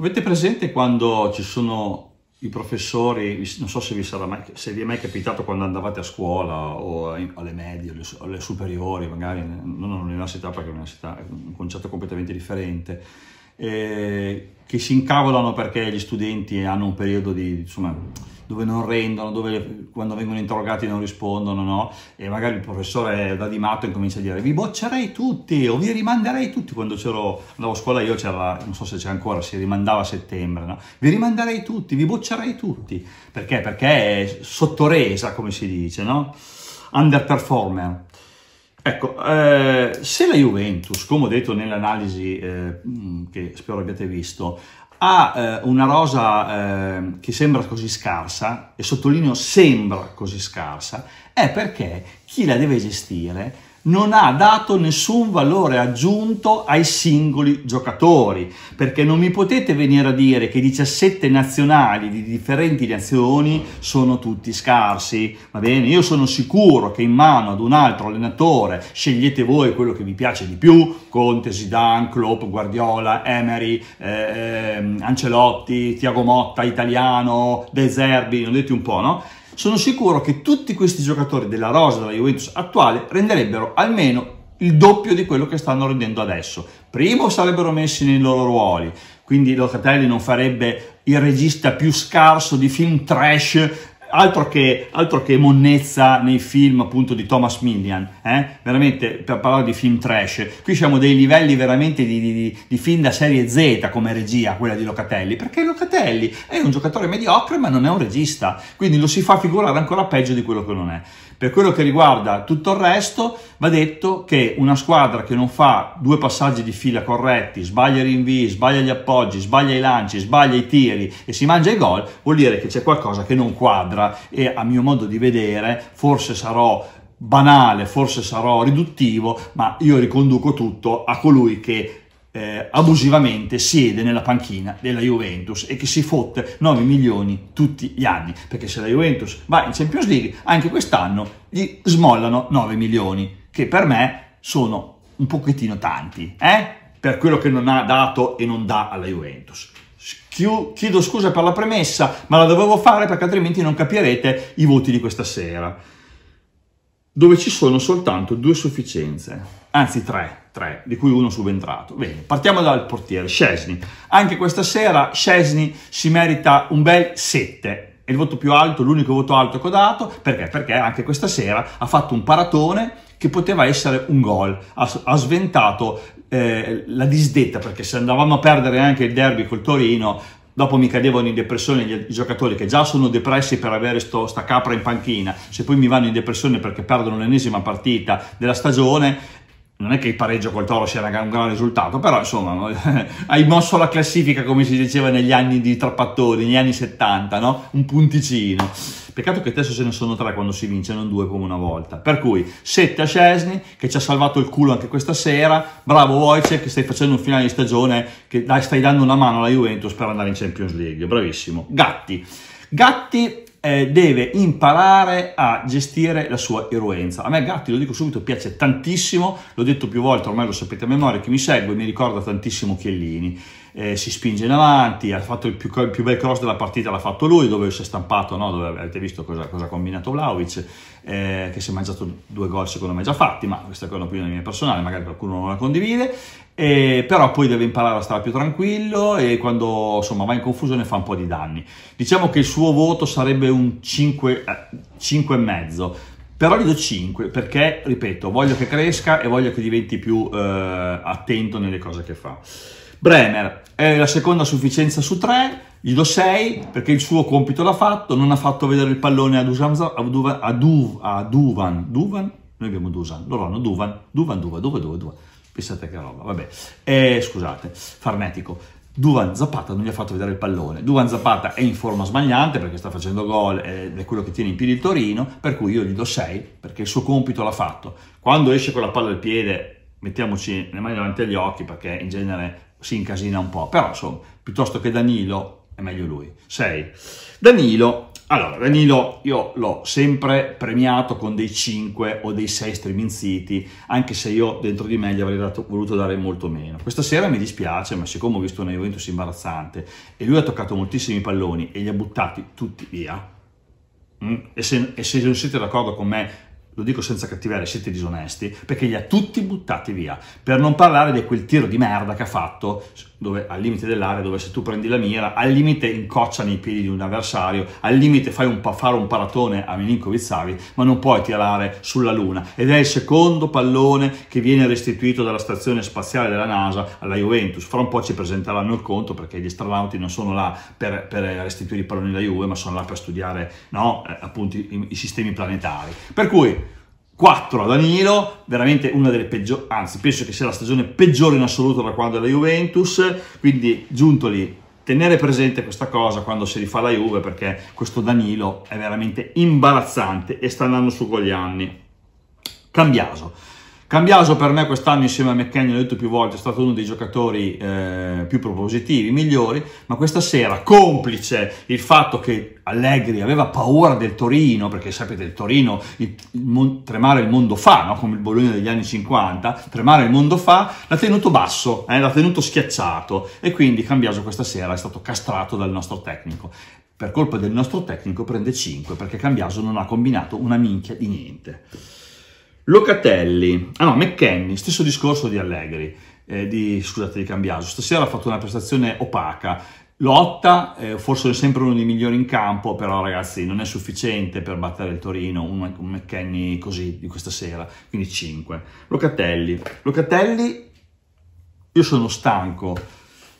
Avete presente quando ci sono i professori, non so se vi, mai, se vi, è mai capitato quando andavate a scuola o alle medie, alle superiori, magari non all'università perché l'università è un concetto completamente differente, eh, che si incavolano perché gli studenti hanno un periodo di, insomma, dove non rendono, dove quando vengono interrogati non rispondono, no? E magari il professore da di matto incomincia a dire vi boccerei tutti o vi rimanderei tutti. Quando c'ero, andavo a scuola io c'era, non so se c'è ancora, si rimandava a settembre, no? Vi rimanderei tutti, vi boccerei tutti. Perché? Perché è sottoresa, come si dice, no? Underperformer. Ecco, eh, se la Juventus, come ho detto nell'analisi eh, che spero abbiate visto, ha eh, una rosa eh, che sembra così scarsa, e sottolineo sembra così scarsa, è perché chi la deve gestire non ha dato nessun valore aggiunto ai singoli giocatori, perché non mi potete venire a dire che 17 nazionali di differenti nazioni sono tutti scarsi, va bene? Io sono sicuro che in mano ad un altro allenatore scegliete voi quello che vi piace di più, Conte, Zidane, Klopp, Guardiola, Emery, eh, ehm, Ancelotti, Tiago Motta, Italiano, De Zerbi, non detti un po', no? sono sicuro che tutti questi giocatori della rosa della Juventus attuale renderebbero almeno il doppio di quello che stanno rendendo adesso. Primo sarebbero messi nei loro ruoli, quindi Locatelli non farebbe il regista più scarso di film trash altro che, altro che, monnezza nei film appunto di Thomas Millian, eh? veramente per parlare di film trash, qui siamo dei livelli veramente di, di, di, film da serie Z come regia, quella di Locatelli, perché Locatelli è un giocatore mediocre ma non è un regista, quindi lo si fa figurare ancora peggio di quello che non è. Per quello che riguarda tutto il resto, va detto che una squadra che non fa due passaggi di fila corretti, sbaglia i rinvii, sbaglia gli appoggi, sbaglia i lanci, sbaglia i tiri e si mangia i gol, vuol dire che c'è qualcosa che non quadra sinistra e a mio modo di vedere forse sarò banale, forse sarò riduttivo, ma io riconduco tutto a colui che eh, abusivamente siede nella panchina della Juventus e che si fotte 9 milioni tutti gli anni, perché se la Juventus va in Champions League, anche quest'anno gli smollano 9 milioni, che per me sono un pochettino tanti, eh? per quello che non ha dato e non dà alla Juventus. Chiedo scusa per la premessa, ma la dovevo fare perché altrimenti non capirete i voti di questa sera, dove ci sono soltanto due sufficienze, anzi tre, tre di cui uno subentrato. Bene, partiamo dal portiere, Scesni. Anche questa sera Scesni si merita un bel 7, è il voto più alto, l'unico voto alto che ho dato, perché? Perché anche questa sera ha fatto un paratone che poteva essere un gol, ha, ha sventato eh, la disdetta, perché se andavamo a perdere anche il derby col Torino, dopo mi cadevano in depressione gli, i giocatori che già sono depressi per avere sto, sta capra in panchina, se poi mi vanno in depressione perché perdono l'ennesima partita della stagione, non è che il pareggio col Toro sia un gran risultato, però insomma hai mosso la classifica come si diceva negli anni di Trapattoni, negli anni 70, no? Un punticino. Peccato che adesso ce ne sono tre quando si vince, non due come una volta. Per cui 7 a Cesni, che ci ha salvato il culo anche questa sera, bravo Wojciech, che stai facendo un finale di stagione, che dai, stai dando una mano alla Juventus per andare in Champions League, bravissimo. Gatti. Gatti eh, deve imparare a gestire la sua irruenza. A me Gatti, lo dico subito, piace tantissimo, l'ho detto più volte, ormai lo sapete a memoria, chi mi segue mi ricorda tantissimo Chiellini eh, si spinge in avanti, ha fatto il più, il più, bel cross della partita, l'ha fatto lui, dove si è stampato, no? dove avete visto cosa, cosa ha combinato Vlaovic, eh, che si è mangiato due gol secondo me già fatti, ma questa è un'opinione mia personale, magari qualcuno non la condivide, eh, però poi deve imparare a stare più tranquillo e quando insomma, va in confusione fa un po' di danni. Diciamo che il suo voto sarebbe un 5, 5,5, eh, però gli do 5 perché, ripeto, voglio che cresca e voglio che diventi più eh, attento nelle cose che fa. Bremer è la seconda sufficienza su tre, gli do 6 perché il suo compito l'ha fatto, non ha fatto vedere il pallone a, Dusan, a, Duvan, a, Duv, a Duvan, Duvan, noi abbiamo Dusan, loro hanno Duvan, Duvan, Duvan, dove, dove, dove, pensate che roba, vabbè, eh, scusate, farnetico, Duvan Zapata non gli ha fatto vedere il pallone. Duvan Zapata è in forma sbagliante perché sta facendo gol ed è quello che tiene in piedi il Torino, per cui io gli do 6 perché il suo compito l'ha fatto. Quando esce con la palla al piede, mettiamoci le mani davanti agli occhi perché in genere si incasina un po', però insomma, piuttosto che Danilo è meglio lui. 6. Danilo, allora, Danilo io l'ho sempre premiato con dei 5 o dei 6 striminziti, anche se io dentro di me gli avrei dato, voluto dare molto meno. Questa sera mi dispiace, ma siccome ho visto una Juventus imbarazzante e lui ha toccato moltissimi palloni e li ha buttati tutti via, mm, e se, e se non siete d'accordo con me lo dico senza cattiveria, siete disonesti, perché li ha tutti buttati via. Per non parlare di quel tiro di merda che ha fatto dove al limite dell'area, dove se tu prendi la mira, al limite incocciano i piedi di un avversario, al limite fai un, fare un paratone a Milinkovic Savi, ma non puoi tirare sulla luna. Ed è il secondo pallone che viene restituito dalla stazione spaziale della NASA alla Juventus. Fra un po' ci presenteranno il conto perché gli astronauti non sono là per, per restituire i palloni alla Juve, ma sono là per studiare no, eh, appunto i, i sistemi planetari. Per cui 4 a Danilo, veramente una delle peggiori, anzi penso che sia la stagione peggiore in assoluto da quando è la Juventus, quindi Giuntoli, tenere presente questa cosa quando si rifà la Juve perché questo Danilo è veramente imbarazzante e sta andando su con gli anni. Cambiaso. Cambiaso per me quest'anno insieme a McKennie, l'ho detto più volte, è stato uno dei giocatori eh, più propositivi, migliori, ma questa sera, complice il fatto che Allegri aveva paura del Torino, perché sapete il Torino, il, il mon, tremare il mondo fa, no? come il Bologna degli anni 50, tremare il mondo fa, l'ha tenuto basso, eh, l'ha tenuto schiacciato e quindi Cambiaso questa sera è stato castrato dal nostro tecnico. Per colpa del nostro tecnico prende 5 perché Cambiaso non ha combinato una minchia di niente. Locatelli, ah no, McKenny, stesso discorso di Allegri, eh, di, scusate, di Cambiaso. Stasera ha fatto una prestazione opaca, lotta, eh, forse è sempre uno dei migliori in campo, però ragazzi non è sufficiente per battere il Torino, un, un McKenny così di questa sera, quindi 5. Locatelli, Locatelli io sono stanco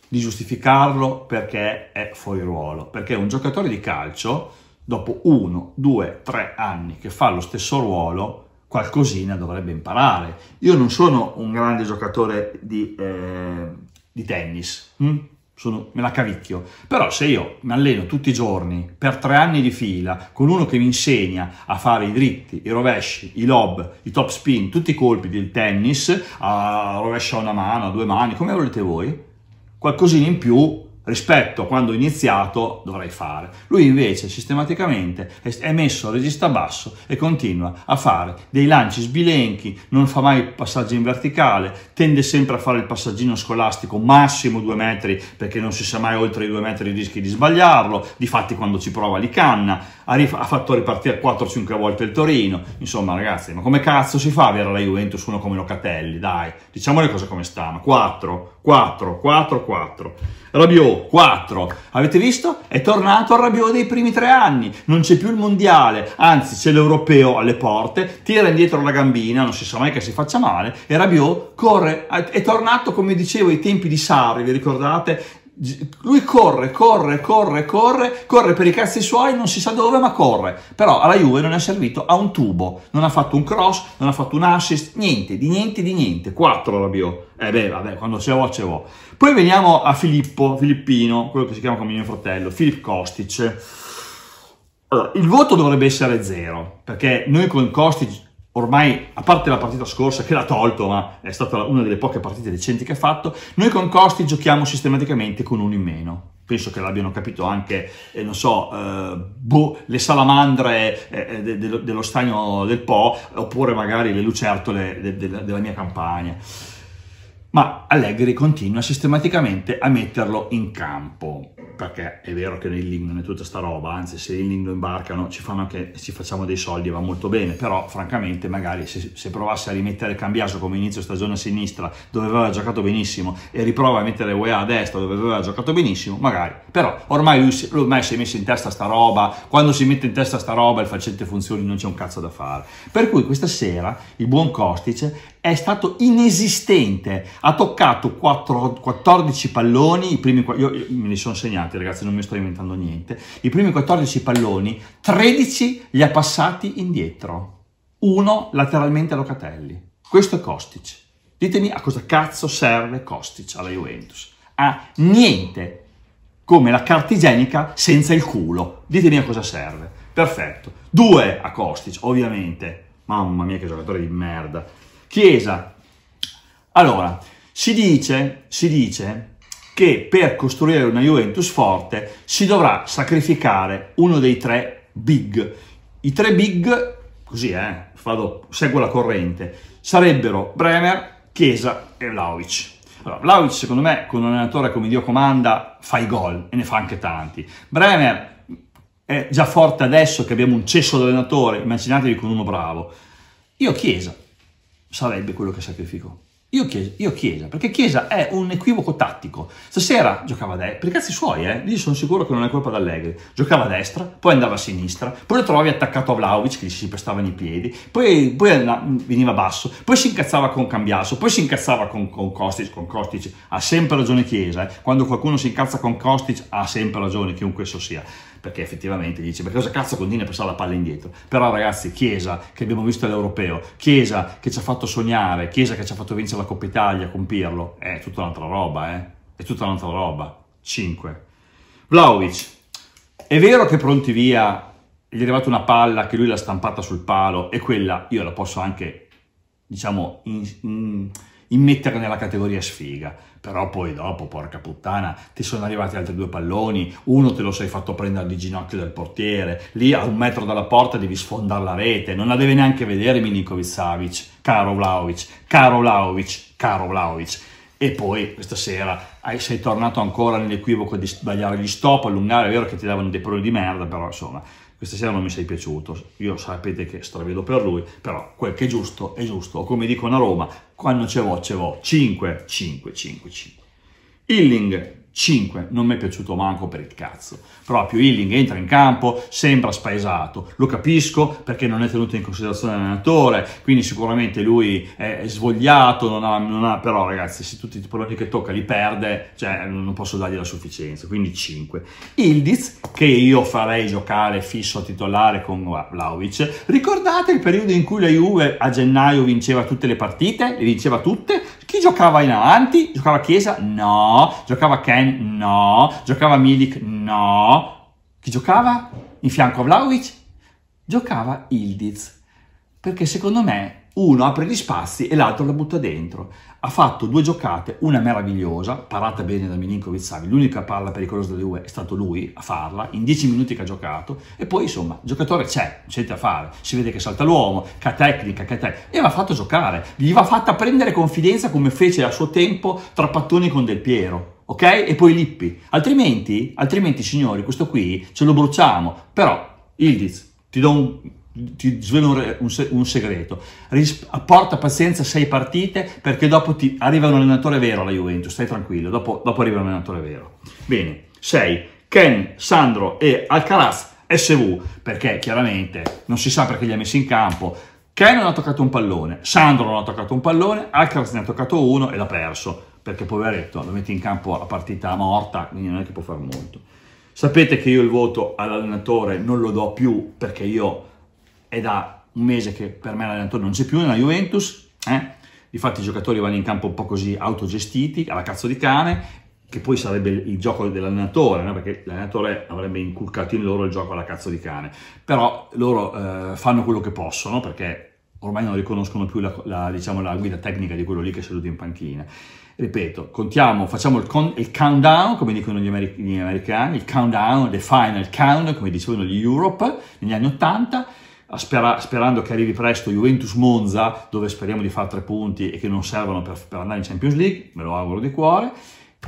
di giustificarlo perché è fuori ruolo, perché un giocatore di calcio dopo 1, 2, 3 anni che fa lo stesso ruolo qualcosina dovrebbe imparare. Io non sono un grande giocatore di, eh, di tennis, hm? sono, me la cavicchio, però se io mi alleno tutti i giorni per tre anni di fila con uno che mi insegna a fare i dritti, i rovesci, i lob, i top spin, tutti i colpi del tennis, a rovescia una mano, a due mani, come volete voi, qualcosina in più rispetto a quando ho iniziato dovrei fare. Lui invece sistematicamente è messo a regista basso e continua a fare dei lanci sbilenchi, non fa mai passaggi in verticale, tende sempre a fare il passaggino scolastico massimo due metri perché non si sa mai oltre i due metri rischi di sbagliarlo, difatti quando ci prova li canna, ha, ha fatto ripartire 4-5 volte il Torino, insomma ragazzi ma come cazzo si fa a avere la Juventus uno come Locatelli, dai, diciamo le cose come stanno, 4, 4, 4, 4. Rabiot 4, avete visto? È tornato al Rabiot dei primi tre anni, non c'è più il mondiale, anzi c'è l'europeo alle porte, tira indietro la gambina, non si sa mai che si faccia male, e Rabiot corre, è tornato come dicevo ai tempi di Sarri, vi ricordate? lui corre, corre, corre, corre, corre per i cazzi suoi, non si sa dove, ma corre. Però alla Juve non è servito a un tubo, non ha fatto un cross, non ha fatto un assist, niente, di niente, di niente. 4 Rabiot. Eh beh, vabbè, quando ce l'ho, ce l'ho. Poi veniamo a Filippo, Filippino, quello che si chiama come mio fratello, Filip Kostic. Allora, il voto dovrebbe essere zero, perché noi con Kostic ormai, a parte la partita scorsa che l'ha tolto, ma è stata una delle poche partite decenti che ha fatto, noi con Costi giochiamo sistematicamente con uno in meno. Penso che l'abbiano capito anche, eh, non so, eh, boh, le salamandre eh, eh de, de, dello stagno del Po, oppure magari le lucertole de, della mia campagna ma Allegri continua sistematicamente a metterlo in campo, perché è vero che nel link non è tutta sta roba, anzi se in link lo imbarcano ci, anche, ci facciamo dei soldi, e va molto bene, però francamente magari se, se provasse a rimettere Cambiaso come inizio stagione a sinistra, dove aveva giocato benissimo, e riprova a mettere UEA a destra, dove aveva giocato benissimo, magari, però ormai lui ormai si è messo in testa sta roba, quando si mette in testa sta roba il facente funzioni non c'è un cazzo da fare, per cui questa sera il buon Costice è stato inesistente, ha toccato 4, 14 palloni, i primi, io, io me li sono segnati ragazzi, non mi sto inventando niente, i primi 14 palloni, 13 li ha passati indietro, uno lateralmente a Locatelli, questo è Kostic, ditemi a cosa cazzo serve Kostic alla Juventus, a niente, come la cartigenica senza il culo, ditemi a cosa serve, perfetto, due a Kostic ovviamente, mamma mia che giocatore di merda, Chiesa. Allora, si dice, si dice che per costruire una Juventus forte si dovrà sacrificare uno dei tre big. I tre big, così eh, vado, seguo la corrente, sarebbero Bremer, Chiesa e Vlaovic. Allora, Vlaovic secondo me con un allenatore come Dio comanda fa i gol e ne fa anche tanti. Bremer è già forte adesso che abbiamo un cesso d'allenatore, immaginatevi con uno bravo. Io Chiesa, sarebbe quello che sacrificò. Io chiesa, io chiesa, perché Chiesa è un equivoco tattico. Stasera giocava a destra, per i cazzi suoi, eh? Lì sono sicuro che non è colpa d'Allegri. Giocava a destra, poi andava a sinistra, poi lo trovavi attaccato a Vlaovic che gli si pestava nei piedi, poi, poi andava, veniva basso, poi si incazzava con Cambiasso, poi si incazzava con, con Kostic, con Kostic ha sempre ragione Chiesa, eh? Quando qualcuno si incazza con Kostic ha sempre ragione, chiunque esso sia perché effettivamente dice, perché cosa cazzo continua a passare la palla indietro? Però ragazzi, Chiesa, che abbiamo visto all'Europeo, Chiesa che ci ha fatto sognare, Chiesa che ci ha fatto vincere la Coppa Italia con Pirlo, è tutta un'altra roba, eh? È tutta un'altra roba. 5. Vlaovic, è vero che pronti via gli è arrivata una palla che lui l'ha stampata sul palo e quella io la posso anche, diciamo, in, in in immettere nella categoria sfiga. Però poi dopo, porca puttana, ti sono arrivati altri due palloni, uno te lo sei fatto prendere di ginocchio dal portiere, lì a un metro dalla porta devi sfondare la rete, non la deve neanche vedere Milinkovic Savic, caro Vlaovic, caro Vlaovic, caro Vlaovic. E poi questa sera sei tornato ancora nell'equivoco di sbagliare gli stop, allungare, è vero che ti davano dei problemi di merda, però insomma questa sera non mi sei piaciuto, io sapete che stravedo per lui, però quel che è giusto è giusto, come dicono a Roma, quando ce vo, ce vo, 5, 5, 5, 5. Illing, 5 non mi è piaciuto manco per il cazzo. Proprio Illing entra in campo, sembra spaesato, lo capisco perché non è tenuto in considerazione l'allenatore, quindi sicuramente lui è svogliato, non ha, non ha, però ragazzi se tutti i problemi che tocca li perde, cioè non posso dargli la sufficienza, quindi 5. Ildiz, che io farei giocare fisso a titolare con Vlaovic, ricordate il periodo in cui la Juve a gennaio vinceva tutte le partite, le vinceva tutte, chi giocava in avanti? Giocava Chiesa? No. Giocava Ken? No. Giocava Milik? No. Chi giocava in fianco a Vlaovic? Giocava Ildiz. Perché secondo me uno apre gli spazi e l'altro la butta dentro. Ha fatto due giocate, una meravigliosa, parata bene da Milinkovic Savi, l'unica palla pericolosa delle due è stato lui a farla, in dieci minuti che ha giocato, e poi insomma, il giocatore c'è, c'è da fare, si vede che salta l'uomo, che ha tecnica, che ha tecnica, e va fatto giocare, gli va fatta prendere confidenza come fece a suo tempo Trappattoni con Del Piero. Ok? E poi Lippi. Altrimenti, altrimenti signori, questo qui ce lo bruciamo. Però, Ildiz, ti do un ti svelo un, un, un segreto, Ris- porta pazienza sei partite perché dopo ti arriva un allenatore vero alla Juventus, stai tranquillo, dopo, dopo arriva un allenatore vero. Bene, 6. Ken, Sandro e Alcaraz SV, perché chiaramente non si sa perché li ha messi in campo, Ken non ha toccato un pallone, Sandro non ha toccato un pallone, Alcaraz ne ha toccato uno e l'ha perso, perché poveretto lo metti in campo a partita morta, quindi non è che può fare molto. Sapete che io il voto all'allenatore non lo do più perché io è da un mese che per me l'allenatore non c'è più nella Juventus, eh? infatti i giocatori vanno in campo un po' così autogestiti, alla cazzo di cane, che poi sarebbe il gioco dell'allenatore, no? perché l'allenatore avrebbe inculcato in loro il gioco alla cazzo di cane, però loro eh, fanno quello che possono, perché ormai non riconoscono più la, la, diciamo, la, guida tecnica di quello lì che è seduto in panchina. Ripeto, contiamo, facciamo il, con, il countdown, come dicono gli, americ gli, americani, il countdown, the final count, come dicevano gli Europe negli anni 80, spera, sperando che arrivi presto Juventus-Monza, dove speriamo di fare tre punti e che non servano per, per andare in Champions League, me lo auguro di cuore,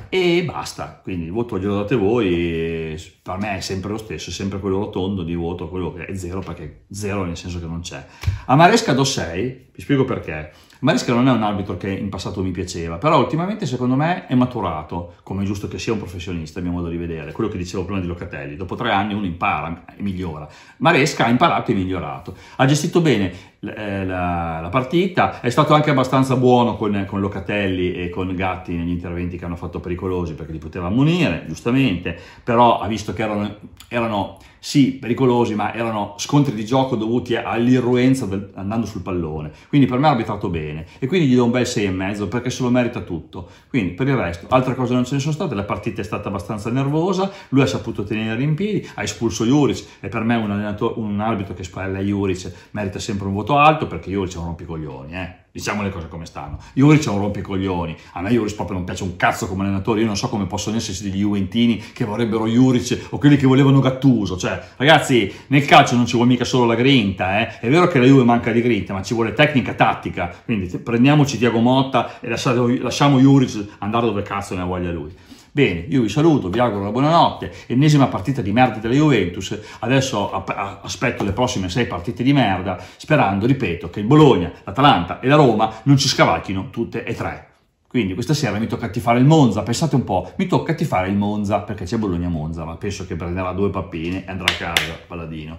e basta, quindi il voto glielo date voi, per me è sempre lo stesso, è sempre quello rotondo di voto, quello che è zero perché zero nel senso che non c'è. A Maresca do 6, vi spiego perché, Maresca non è un arbitro che in passato mi piaceva, però ultimamente secondo me è maturato, come è giusto che sia un professionista, a mio modo di vedere, quello che dicevo prima di Locatelli, dopo tre anni uno impara e migliora. Maresca ha imparato e migliorato, ha gestito bene eh, la, la, partita, è stato anche abbastanza buono con, con, Locatelli e con Gatti negli interventi che hanno fatto pericolosi perché li poteva ammonire, giustamente, però ha visto che erano, erano sì, pericolosi, ma erano scontri di gioco dovuti all'irruenza andando sul pallone. Quindi per me ha arbitrato bene e quindi gli do un bel 6 e mezzo perché se lo merita tutto. Quindi per il resto, altre cose non ce ne sono state, la partita è stata abbastanza nervosa, lui ha saputo tenere in piedi, ha espulso Juric e per me un, un arbitro che spalla Juric merita sempre un voto alto perché Juric è un rompicoglioni, eh Diciamo le cose come stanno. Juric è un rompicoglioni, a me Juric proprio non piace un cazzo come allenatore, io non so come possono esserci degli Juventini che vorrebbero Juric o quelli che volevano Gattuso, cioè ragazzi nel calcio non ci vuole mica solo la grinta, eh? è vero che la Juve manca di grinta, ma ci vuole tecnica, tattica, quindi prendiamoci Tiago Motta e lasciamo Juric andare dove cazzo ne ha voglia lui. Bene, io vi saluto, vi auguro una buonanotte, ennesima partita di merda della Juventus, adesso aspetto le prossime sei partite di merda, sperando, ripeto, che il Bologna, l'Atalanta e la Roma non ci scavalchino tutte e tre. Quindi questa sera mi tocca attivare il Monza, pensate un po', mi tocca attivare il Monza perché c'è Bologna-Monza, ma penso che prenderà due pappine e andrà a casa, Palladino.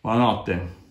Buonanotte.